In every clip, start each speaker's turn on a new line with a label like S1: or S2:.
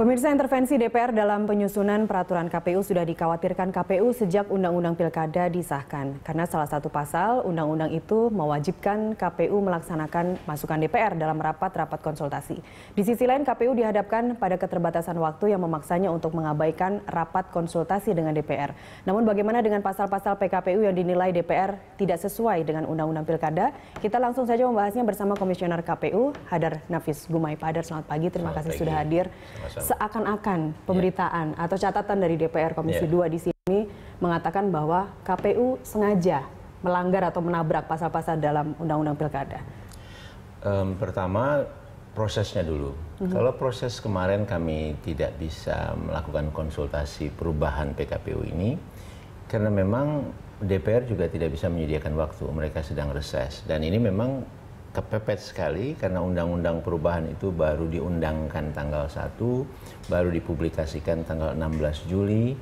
S1: Pemirsa intervensi DPR dalam penyusunan peraturan KPU sudah dikhawatirkan KPU sejak Undang-Undang Pilkada disahkan. Karena salah satu pasal Undang-Undang itu mewajibkan KPU melaksanakan masukan DPR dalam rapat-rapat konsultasi. Di sisi lain KPU dihadapkan pada keterbatasan waktu yang memaksanya untuk mengabaikan rapat konsultasi dengan DPR. Namun bagaimana dengan pasal-pasal PKPU yang dinilai DPR tidak sesuai dengan Undang-Undang Pilkada? Kita langsung saja membahasnya bersama Komisioner KPU Hadar Nafis Gumai. Pak Hadar, selamat pagi. Terima kasih sudah hadir seakan-akan pemberitaan yeah. atau catatan dari DPR Komisi yeah. 2 di sini mengatakan bahwa KPU sengaja melanggar atau menabrak pasal-pasal dalam Undang-Undang Pilkada?
S2: Um, pertama prosesnya dulu. Mm-hmm. Kalau proses kemarin kami tidak bisa melakukan konsultasi perubahan PKPU ini karena memang DPR juga tidak bisa menyediakan waktu, mereka sedang reses dan ini memang kepepet sekali karena undang-undang perubahan itu baru diundangkan tanggal 1, baru dipublikasikan tanggal 16 Juli.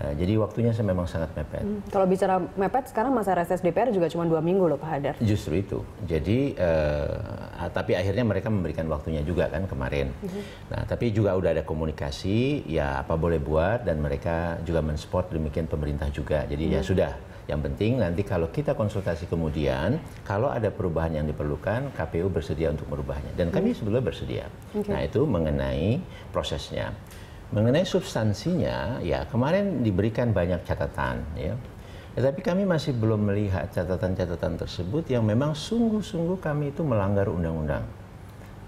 S2: Eh, jadi waktunya saya memang sangat mepet. Hmm.
S1: Kalau bicara mepet, sekarang masa reses DPR juga cuma dua minggu loh Pak Hadar.
S2: Justru itu. Jadi, uh, tapi akhirnya mereka memberikan waktunya juga kan kemarin. Hmm. Nah, tapi juga udah ada komunikasi, ya apa boleh buat, dan mereka juga mensupport demikian pemerintah juga. Jadi hmm. ya mhm. sudah, yang penting nanti kalau kita konsultasi kemudian, kalau ada perubahan yang diperlukan, KPU bersedia untuk merubahnya. Dan kami hmm. sebelumnya bersedia. Okay. Nah itu mengenai prosesnya. Mengenai substansinya, ya kemarin diberikan banyak catatan. Ya. Tetapi kami masih belum melihat catatan-catatan tersebut yang memang sungguh-sungguh kami itu melanggar undang-undang.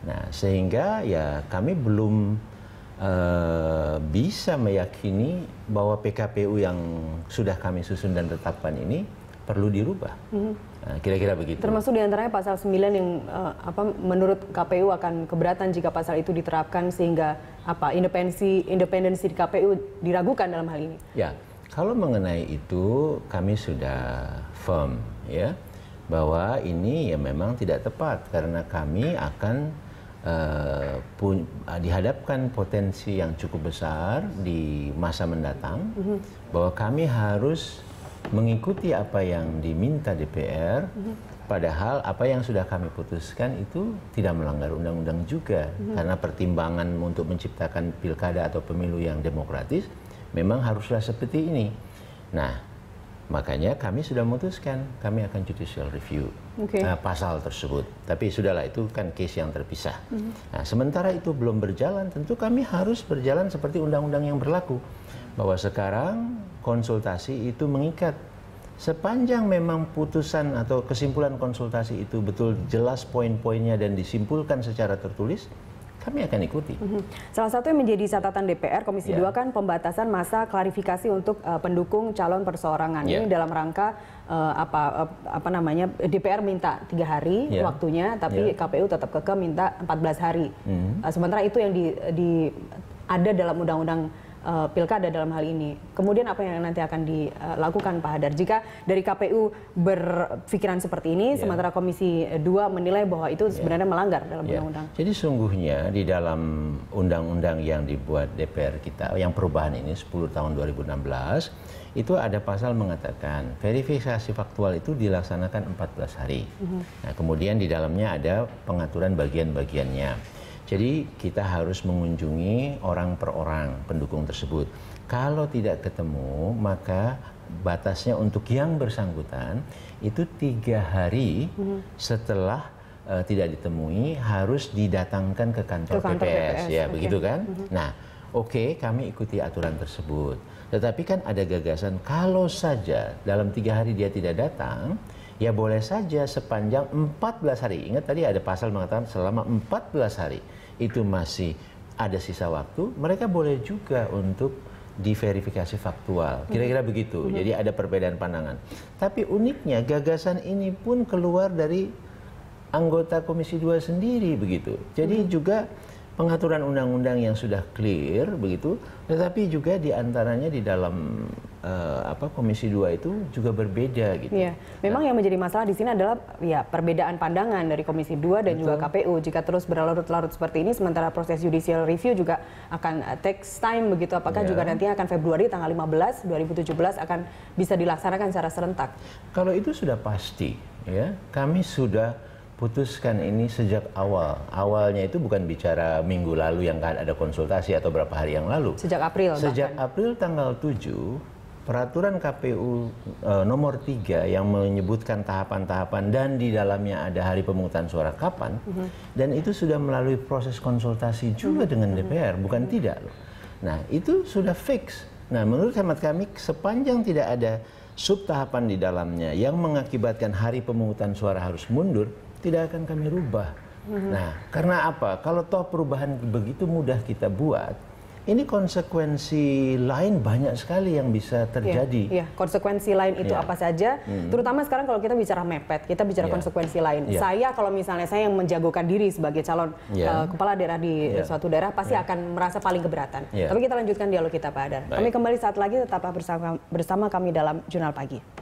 S2: Nah, sehingga ya kami belum uh, bisa meyakini bahwa PKPU yang sudah kami susun dan tetapkan ini perlu dirubah. Hmm. Nah, kira-kira begitu. Termasuk
S1: diantaranya pasal 9 yang uh, apa menurut KPU akan keberatan jika pasal itu diterapkan sehingga apa independensi independensi di KPU diragukan dalam hal ini.
S2: Ya, kalau mengenai itu kami sudah firm ya bahwa ini ya memang tidak tepat karena kami akan uh, uh, dihadapkan potensi yang cukup besar di masa mendatang mm -hmm. bahwa kami harus mengikuti apa yang diminta DPR mm -hmm. padahal apa yang sudah kami putuskan itu tidak melanggar undang-undang juga mm -hmm. karena pertimbangan untuk menciptakan pilkada atau pemilu yang demokratis memang haruslah seperti ini. Nah, Makanya kami sudah memutuskan kami akan judicial review okay. uh, eh, pasal tersebut. Tapi sudahlah itu kan case yang terpisah. Mm. Nah, sementara itu belum berjalan, tentu kami harus berjalan seperti undang-undang yang berlaku bahwa sekarang konsultasi itu mengikat. Sepanjang memang putusan atau kesimpulan konsultasi itu betul jelas poin-poinnya dan disimpulkan secara tertulis,
S1: kami akan ikuti. Mhm. Salah satu yang menjadi catatan DPR Komisi yeah. 2 kan pembatasan masa klarifikasi untuk uh, pendukung calon perseorangan yeah. ini dalam rangka uh, apa uh, apa namanya DPR minta tiga hari yeah. waktunya, tapi yeah. KPU tetap kekeh minta 14 hari. Mm. Uh, sementara itu yang di, di ada dalam undang-undang uh, pilkada dalam hal ini. Kemudian apa yang nanti akan dilakukan Pak Hadar jika dari KPU berpikiran seperti ini yeah. sementara Komisi 2 menilai bahwa itu iya. sebenarnya melanggar dalam iya. undang-undang.
S2: Yeah. Jadi sungguhnya di dalam undang-undang yang dibuat DPR kita yang perubahan ini 10 tahun 2016 itu ada pasal mengatakan verifikasi faktual itu dilaksanakan 14 hari. Mm -hmm. Nah, kemudian di dalamnya ada pengaturan bagian-bagiannya. Jadi kita harus mengunjungi orang per orang pendukung tersebut. Kalau tidak ketemu, maka batasnya untuk yang bersangkutan itu tiga hari hmm. setelah uh, tidak ditemui harus didatangkan ke kantor, ke kantor PPS, PPS, ya okay. begitu kan? Hmm. Nah, oke okay, kami ikuti aturan tersebut. Tetapi kan ada gagasan kalau saja dalam tiga hari dia tidak datang, Ya boleh saja sepanjang 14 hari. Ingat tadi ada pasal mengatakan selama 14 hari itu masih ada sisa waktu, mereka boleh juga untuk diverifikasi faktual. Hmm. Kira-kira begitu. Hmm. Jadi ada perbedaan pandangan. Tapi uniknya gagasan ini pun keluar dari anggota Komisi 2 sendiri begitu. Jadi hmm. juga pengaturan undang-undang yang sudah clear begitu, tetapi juga diantaranya di dalam uh, apa Komisi 2 itu juga berbeda gitu.
S1: Iya. Memang nah, yang menjadi masalah di sini adalah ya perbedaan pandangan dari Komisi 2 dan betul. juga KPU. Jika terus berlarut-larut seperti ini sementara proses judicial review juga akan eh, take time begitu apakah ya. juga nanti akan Februari tanggal 15 2017 akan bisa dilaksanakan secara serentak.
S2: Kalau itu sudah pasti ya. Kami sudah putuskan ini sejak awal. Awalnya itu bukan bicara minggu lalu yang kan ada konsultasi atau berapa hari yang lalu. Sejak April. Sejak bahkan. April tanggal 7 peraturan KPU e, nomor 3 yang menyebutkan tahapan-tahapan dan di dalamnya ada hari pemungutan suara kapan mm -hmm. dan itu sudah melalui proses konsultasi juga mm -hmm. dengan mhm. DPR bukan mm -hmm. tidak loh. Nah, itu sudah fix. Nah, menurut hemat kami sepanjang tidak ada sub tahapan di dalamnya yang mengakibatkan hari pemungutan suara harus mundur, tidak akan kami rubah. Mm -hmm. Nah, karena apa? Kalau toh perubahan begitu mudah kita buat, ini konsekuensi lain banyak sekali yang bisa iya, terjadi. Ya,
S1: ya. konsekuensi lain itu ya. apa saja? Hmm. Terutama sekarang kalau kita bicara mepet, kita bicara iya. konsekuensi lain. Iya. Saya kalau misalnya saya yang menjagokan diri sebagai calon uh, kepala daerah di suatu daerah pasti akan merasa paling keberatan. Tapi kita lanjutkan dialog kita Pak Adar. Kami kembali saat lagi tetaplah bersama bersama kami dalam Jurnal Pagi.